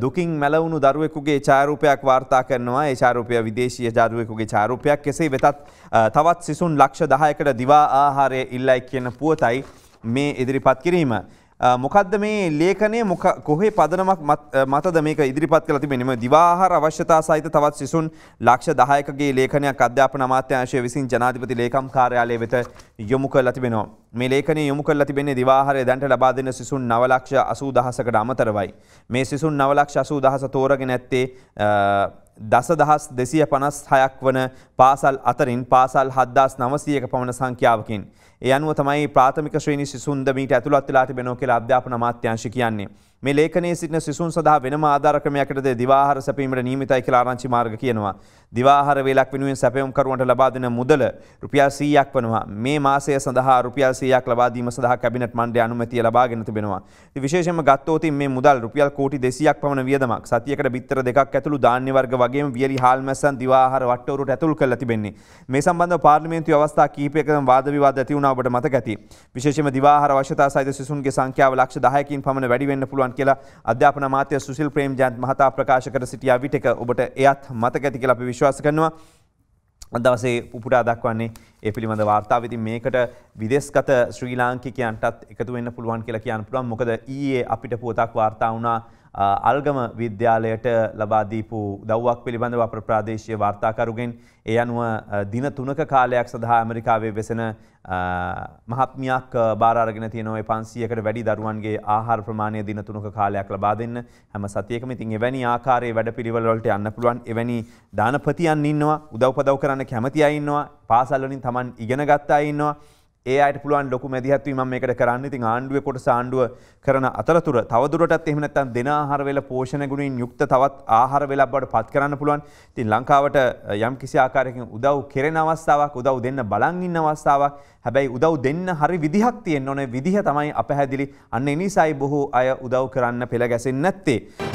දුකින් මැලවුණු දරුවෙකුගේ චාරූපයක් වාර්තා කරනවා ඒ චාරූපය විදේශීය ජාරුවෙකුගේ චාරූපයක් කෙසේ වෙතත් තවත් සිසුන් ලක්ෂ දහයකට දිවා ආහාරය ඉල්ලයි කියන පුවතයි මේ ඉදිරිපත් කිරීම. මොකක්ද මේ ලේඛනය කොහේ පදනමක් මතද මේක ඉදිරිපත් කළ තිබෙනම දිවාහාර අවශ්‍යතා සහිත තවත් සිසුන් ලක්ෂ 10කගේ ලේඛනයක් අධ්‍යාපන අමාත්‍යාංශය විසින් ජනාධිපති ලේකම් කාර්යාලය වෙත යොමු කරලා තිබෙනවා. මේ ලේඛනය යොමු කරලා තිබෙන්නේ දිවාහාරය දැනට ලබා දෙන සිසුන් 9 ලක්ෂ 80000කට අමතරවයි. මේ සිසුන් 9 ලක්ෂ 80000 තෝරගෙන ඇත්තේ දස දහස් දෙසිය පනස් හයක් වන පාසල් අතරින් පාසල් හද්දස් නවසයක පමණ සංඛ්‍යාවකින්. ඒ අනුව තමයි ප්‍රාථමික ශ්‍රීනි සිසුන්ද මීට ඇතුළත් වෙලා තිබෙනෝ කියලා අධ්‍යාපන මාත්‍යංශ කියන්නේ. මේ ලේඛනයේ සිටින සිසුන් සඳහා වෙනම ආධාර ක්‍රමයකටද දිවාහාර සැපීමට නියමිතයි කියලා ආරංචි මාර්ග කියනවා. දිවාහාර වේලක් වෙනුවෙන් සැපයුම්කරුවන්ට ලබා දෙන මුදල රුපියල් 100ක් වනවා. මේ මාසය සඳහා රුපියල් 100ක් ලබා දීම සඳහා කැබිනට් මණ්ඩලය අනුමැතිය ලබාගෙන තිබෙනවා. ඉතින් විශේෂයෙන්ම ගත්තොත් මේ මුදල් රුපියල් කෝටි 200ක් පමණ වියදමක්. සතියකට බිත්තර දෙකක් ඇතුළු දාන්‍ය වර්ග වගේම වියලි හාල් මැස්සන් දිවාහාර වට්ටෝරුවට ඇතුළු කරලා තිබෙන්නේ. මේ සම්බන්ධව පාර්ලිමේන්තු අවස්ථා කිහිපයකම වාද විවාද ඇති වුණා ඔබට මතක ඇති. විශේෂයෙන්ම දිවාහාර අවශ්‍යතා සහිත සිසුන්ගේ සංඛ්‍යාව ලක්ෂ 10කින් පමණ වැඩි වෙන්න පුළුවන් පුළුවන් කියලා අධ්‍යාපන මාත්‍ය සුසිල් ප්‍රේම්ජයන්ත් මහතා ප්‍රකාශ කර සිටියා විටක ඔබට එයත් මතක ඇති කියලා අපි විශ්වාස කරනවා. දවසේ පුපුටා දක්වන්නේ ඒ පිළිබඳ වාර්තා විතින් මේකට විදෙස්ගත ශ්‍රී ලාංකිකයන්ටත් එකතු වෙන්න පුළුවන් කියලා කියන්න පුළුවන් මොකද ඊයේ අපිට පුවතක් වාර්තා වුණා අල්ගම විද්‍යාලයට ලබාදීපු දව්වක් පිළිබඳව අප ප්‍රාදේශය වාර්තාකරුගෙන් ඒ අනුව දින තුනක කාලයක් සඳහා ඇමරිකාවේ වෙසෙන මහත්මයක් බාරගෙන තියනව පන්සියකට වැඩි දරුවන්ගේ ආහාර ප්‍රමාණය දින තුනක කාලයක් ලබා දෙන්න හැම සතියකම ඉතින් එවැනි ආකාරයේ වැඩ පිළිවලවලට යන්න පුළුවන් එවැනි දානපතියන් ඉන්නවා උදව්පදව් කරන්න කැමති අය ඉන්නවා පාසල් වලින් Taman ඉගෙන ගත්ත අය ඉන්නවා ඒයට පුළුවන් ලොකු මැදිහත්වී මම මේකට කරන්න ඉතින් ආණ්ඩුවේ කොට සාණ්ඩුව කරන අතරතුර තවදුරටත් එහෙම නැත්නම් දෙන ආහාර වේල පෝෂණ ගුණයෙන් යුක්ත තවත් ආහාර වේලක් බවට පත් කරන්න පුළුවන්. ඉතින් ලංකාවට යම් කිසි ආකාරයකින් උදව් කෙරෙන අවස්ථාවක් උදව් දෙන්න බලන් ඉන්න අවස්ථාවක්. හැබැයි උදව් දෙන්න හරි විදිහක් තියෙන්න ඕනේ. විදිහ තමයි අපහැදිලි. අන්න ඒ නිසායි බොහෝ අය උදව් කරන්න පෙළ ගැසෙන්නේ නැත්තේ.